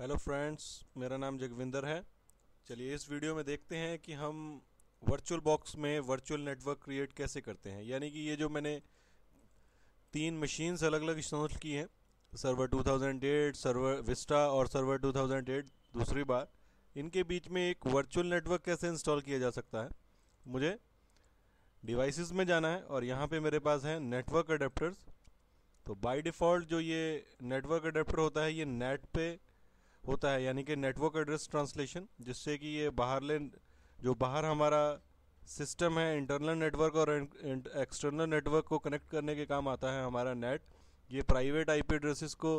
hello friends मेरा नाम जगविंदर है चलिए इस वीडियो में देखते हैं कि हम वर्चुअल बॉक्स में वर्चुअल नेटवर्क क्रिएट कैसे करते हैं यानी कि ये जो मैंने तीन मशीन्स अलग अलग इस्तेमाल की हैं सर्वर 2008 सर्वर विस्टा और सर्वर 2008 दूसरी बार इनके बीच में एक वर्चुअल नेटवर्क कैसे इंस्टॉल किया जा सकता है मुझे डिवाइसेस में जाना है और यहाँ पे मेरे पास है नेटवर्क अडेप्टर्स तो बाय डिफ़ॉल्ट जो ये नेटवर्क अडेप्टर होता है ये नेट पे होता है यानी कि नेटवर्क एड्रेस ट्रांसलेशन जिससे कि ये बाहरले जो बाहर हमारा सिस्टम है इंटरनल नेटवर्क और एक्सटर्नल नेटवर्क को कनेक्ट करने के काम आता है हमारा नेट ये प्राइवेट आईपी एड्रेसेस को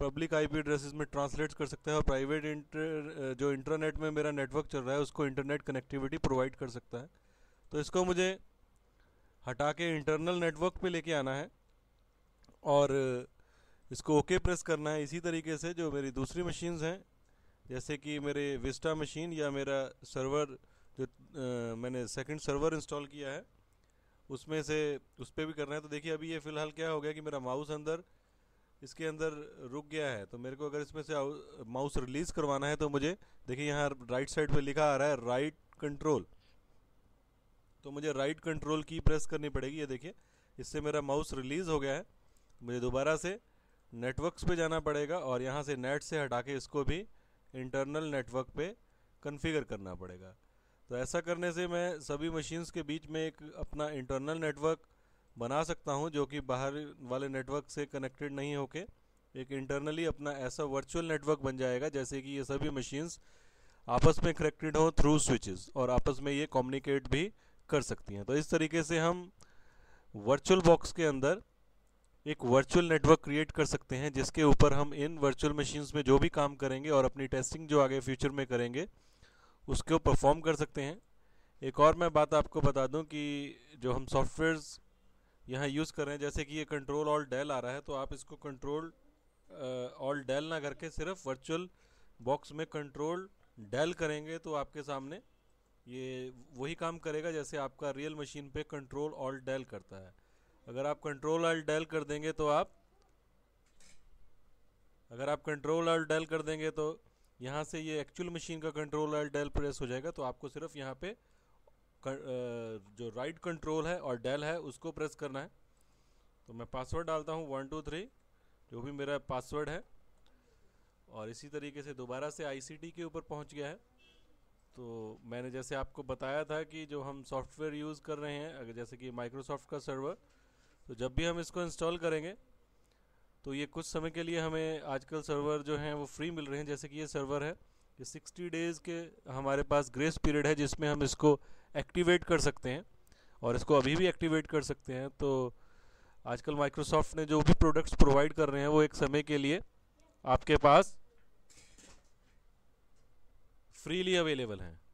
पब्लिक आईपी एड्रेसेस में ट्रांसलेट कर सकता है और प्राइवेट इंटर जो इंटरनेट में मेरा नेटवर्क चल रहा है उसको इंटरनेट कनेक्टिविटी प्रोवाइड कर सकता है तो इसको मुझे हटा के इंटरनल नेटवर्क पे लेके आना है और इसको ओके okay प्रेस करना है इसी तरीके से जो मेरी दूसरी मशीन्स हैं जैसे कि मेरे विस्टा मशीन या मेरा सर्वर जो आ, मैंने सेकंड सर्वर इंस्टॉल किया है उसमें से उस पर भी करना है तो देखिए अभी ये फ़िलहाल क्या हो गया कि मेरा माउस अंदर इसके अंदर रुक गया है तो मेरे को अगर इसमें से माउस रिलीज़ करवाना है तो मुझे देखिए यहाँ राइट साइड पर लिखा आ रहा है राइट कंट्रोल तो मुझे राइट कंट्रोल की प्रेस करनी पड़ेगी ये देखिए इससे मेरा माउस रिलीज़ हो गया है मुझे दोबारा से नेटवर्क्स पे जाना पड़ेगा और यहाँ से नेट से हटा के इसको भी इंटरनल नेटवर्क पे कन्फिगर करना पड़ेगा तो ऐसा करने से मैं सभी मशीन्स के बीच में एक अपना इंटरनल नेटवर्क बना सकता हूँ जो कि बाहर वाले नेटवर्क से कनेक्टेड नहीं होके एक इंटरनली अपना ऐसा वर्चुअल नेटवर्क बन जाएगा जैसे कि ये सभी मशीन्स आपस में कनेक्टेड हों थ्रू स्विचेस और आपस में ये कम्युनिकेट भी कर सकती हैं तो इस तरीके से हम वर्चुअल बॉक्स के अंदर एक वर्चुअल नेटवर्क क्रिएट कर सकते हैं जिसके ऊपर हम इन वर्चुअल मशीन्स में जो भी काम करेंगे और अपनी टेस्टिंग जो आगे फ्यूचर में करेंगे उसको परफॉर्म कर सकते हैं एक और मैं बात आपको बता दूं कि जो हम सॉफ्टवेयर्स यहाँ यूज़ कर रहे हैं जैसे कि ये कंट्रोल ऑल डेल आ रहा है तो आप इसको कंट्रोल ऑल डेल ना करके सिर्फ वर्चुअल बॉक्स में कंट्रोल डेल करेंगे तो आपके सामने ये वही काम करेगा जैसे आपका रियल मशीन पे कंट्रोल ऑल डेल करता है अगर आप कंट्रोल आल डेल कर देंगे तो आप अगर आप कंट्रोल आल डेल कर देंगे तो यहाँ से ये एक्चुअल मशीन का कंट्रोल आल डेल प्रेस हो जाएगा तो आपको सिर्फ यहाँ पे जो राइट कंट्रोल है और डेल है उसको प्रेस करना है तो मैं पासवर्ड डालता हूँ वन टू थ्री जो भी मेरा पासवर्ड है और इसी तरीके से दोबारा से आई के ऊपर पहुँच गया है तो मैंने जैसे आपको बताया था कि जो हम सॉफ्टवेयर यूज़ कर रहे हैं अगर जैसे कि माइक्रोसॉफ्ट का सर्वर तो जब भी हम इसको इंस्टॉल करेंगे तो ये कुछ समय के लिए हमें आजकल सर्वर जो हैं वो फ्री मिल रहे हैं जैसे कि ये सर्वर है ये 60 डेज़ के हमारे पास ग्रेस पीरियड है जिसमें हम इसको एक्टिवेट कर सकते हैं और इसको अभी भी एक्टिवेट कर सकते हैं तो आजकल माइक्रोसॉफ्ट ने जो भी प्रोडक्ट्स प्रोवाइड कर रहे हैं वो एक समय के लिए आपके पास फ्रीली अवेलेबल हैं